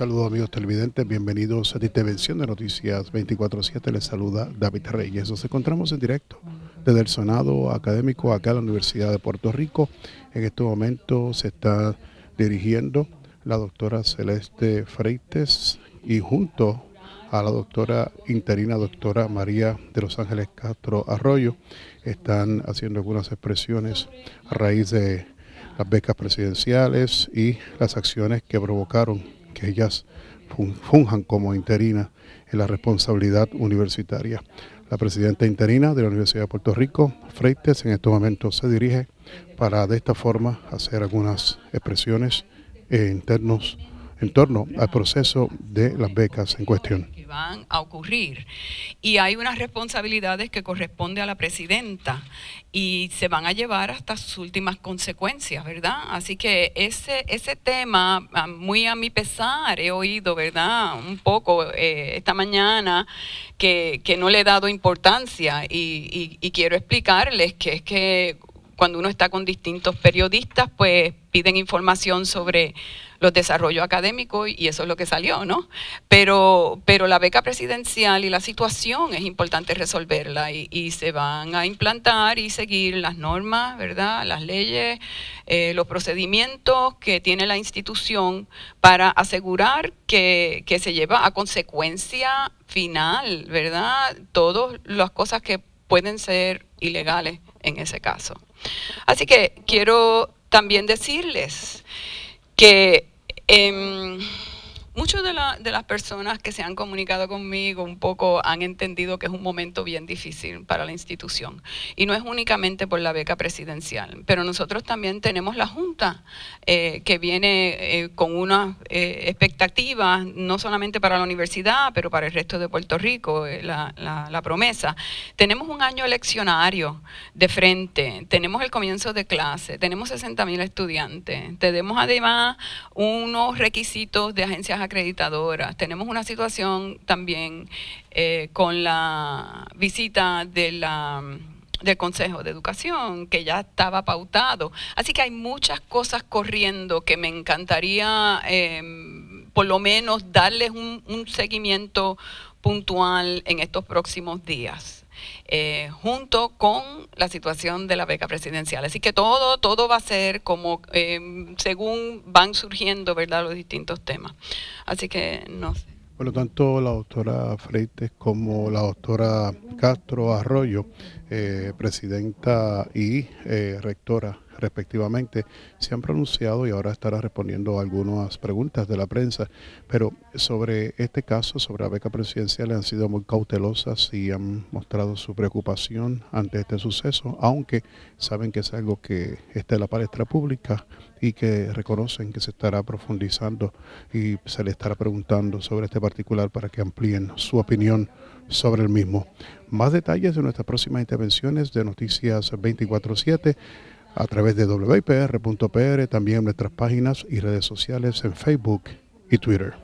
Saludos amigos televidentes, bienvenidos a esta intervención de Noticias 24-7. Les saluda David Reyes. Nos encontramos en directo desde el Senado Académico acá en la Universidad de Puerto Rico. En este momento se está dirigiendo la doctora Celeste Freites y junto a la doctora interina, doctora María de Los Ángeles Castro Arroyo, están haciendo algunas expresiones a raíz de las becas presidenciales y las acciones que provocaron que ellas funjan como interina en la responsabilidad universitaria. La presidenta interina de la Universidad de Puerto Rico, Freites, en estos momentos se dirige para de esta forma hacer algunas expresiones internos en torno al proceso de las becas en cuestión van a ocurrir. Y hay unas responsabilidades que corresponde a la presidenta y se van a llevar hasta sus últimas consecuencias, ¿verdad? Así que ese, ese tema, muy a mi pesar, he oído, ¿verdad? Un poco eh, esta mañana que, no le he dado importancia y, y quiero explicarles que es que cuando uno está con distintos periodistas, pues piden información sobre los desarrollos académicos y eso es lo que salió, ¿no? Pero, pero la beca presidencial y la situación es importante resolverla y, se van a implantar y seguir las normas, ¿verdad? Las leyes, eh, los procedimientos que tiene la institución para asegurar que, que se lleva a consecuencia final, ¿verdad? Todas las cosas que pueden ser ilegales en ese caso. Así que quiero también decirles que em, Muchos de, las personas que se han comunicado conmigo un poco han entendido que es un momento bien difícil para la institución. Y no es únicamente por la beca presidencial, pero nosotros también tenemos la Junta eh, que viene eh, con unas eh, expectativas, no solamente para la universidad, pero para el resto de Puerto Rico, la, la promesa. Tenemos un año eleccionario de frente, tenemos el comienzo de clase, tenemos 60.000 estudiantes, tenemos además unos requisitos de agencias acreditadas editadoras Tenemos una situación también eh, con la visita de la del Consejo de Educación, que ya estaba pautado. Así que hay muchas cosas corriendo que me encantaría em, por lo menos darles un seguimiento puntual en estos próximos días. Eh, junto con la situación de la beca presidencial. Así que todo, todo va a ser como em, según van surgiendo ¿verdad? los distintos temas. Así que no sé. Por lo tanto, la doctora Freites como la doctora Castro Arroyo, eh, presidenta y eh, rectora respectivamente, se han pronunciado y ahora estará respondiendo algunas preguntas de la prensa. Pero sobre este caso, sobre la beca presidencial, han sido muy cautelosas y han mostrado su preocupación ante este suceso, aunque saben que es algo que está en la palestra pública y que reconocen que se estará profundizando y se le estará preguntando sobre este particular para que amplíen su opinión sobre el mismo. Más detalles de nuestras próximas intervenciones de Noticias 24-7 a través de wipr.pr, también en nuestras páginas y redes sociales en Facebook y Twitter.